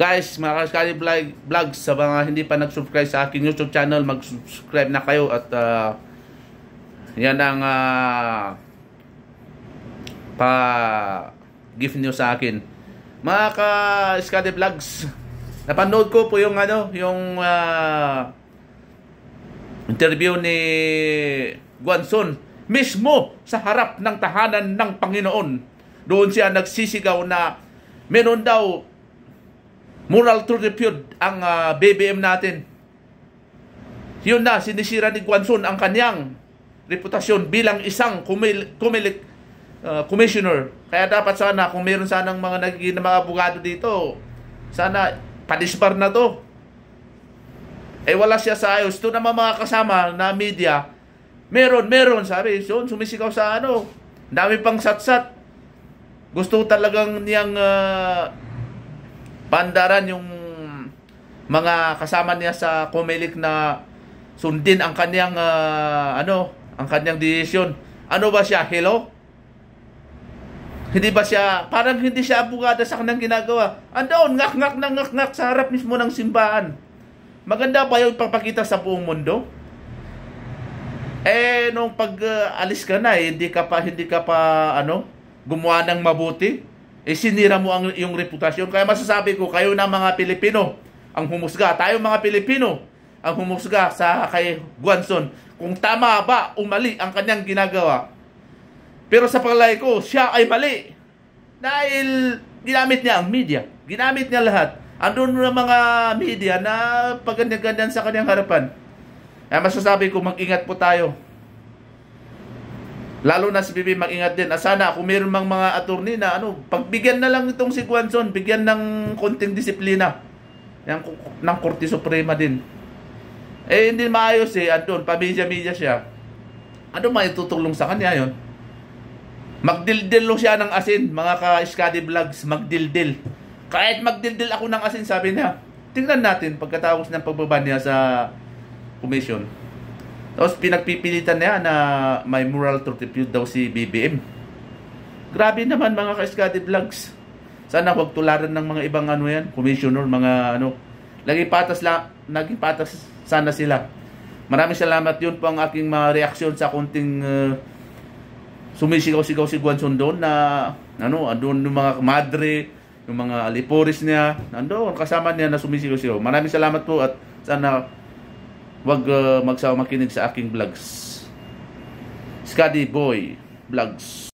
Guys, mga Karaskali vlog, vlogs, sa mga hindi pa nag-subscribe sa aking YouTube channel, mag-subscribe na kayo at uh, yan ang uh, pa gift niyo sa akin. Mga ka Vlogs, napanood ko po yung ano, yung uh, interview ni Guanson mismo sa harap ng tahanan ng Panginoon. Doon siya nagsisigaw na meron daw Moral turpitude ang uh, ah, BBM natin. Yun na, sinisira ni Guanzon ang kanyang reputasyon bilang isang kumil, kumilik, uh, ah, commissioner. Kaya dapat sana, kung meron sanang mga nagiging na mga abogado dito, sana padisbar na to. Eh wala siya sa ayos. Ito naman mga kasama na media, meron, meron, sabi, yun, sumisigaw sa ano, dami pang satsat. Gusto talagang niyang uh, bandaran yung mga kasama niya sa Comelec na sundin ang kanyang uh, ano, ang kanyang decision. Ano ba siya? Hello? Hindi ba siya, parang hindi siya abogada sa kanyang ginagawa. Andoon, ngak-ngak na ngak-ngak sa harap mismo ng simbahan. Maganda ba yung papakita sa buong mundo? Eh, nung pag-alis ah, uh, ka na, eh, hindi ka pa, hindi ka pa, ano, gumawa ng mabuti eh, sinira mo ang iyong reputasyon. Kaya masasabi ko, kayo na mga Pilipino ang humusga. Tayo mga Pilipino ang humusga sa kay Guanson. Kung tama ba o mali ang kanyang ginagawa. Pero sa palay ko, siya ay mali. Dahil ginamit niya ang media. Ginamit niya lahat. Andun na mga media na paganyan-ganyan sa kanyang harapan. Kaya masasabi ko, mag-ingat po tayo. Lalo na si Bibi, mag-ingat din. Ah, sana kung mayroon mang mga attorney na ano, pagbigyan na lang itong si Guanzon, bigyan ng konting disiplina yang ng Korte Suprema din. Eh, hindi maayos eh, andun, pamilya-milya siya. Ano may tutulong sa kanya yon? lo siya ng asin, mga ka-Scotty Vlogs, magdildil. Kahit magdildil ako ng asin, sabi niya. Tingnan natin pagkatapos ng pagbaba niya sa commission. Tapos pinagpipilitan niya na may moral turpitude daw si BBM. Grabe naman mga ka-Scotty Vlogs. Sana huwag tularan ng mga ibang ano yan, commissioner, mga ano. Lagi patas, la, lagi patas sana sila. Maraming salamat yun po ang aking mga reaksyon sa kunting uh, sumisigaw-sigaw si Guanson doon na ano, doon yung mga madre, yung mga alipores niya, nandoon kasama niya na sumisigaw-sigaw. Maraming salamat po at sana Huwag uh, magsawa makinig sa aking vlogs. Scuddy Boy Vlogs.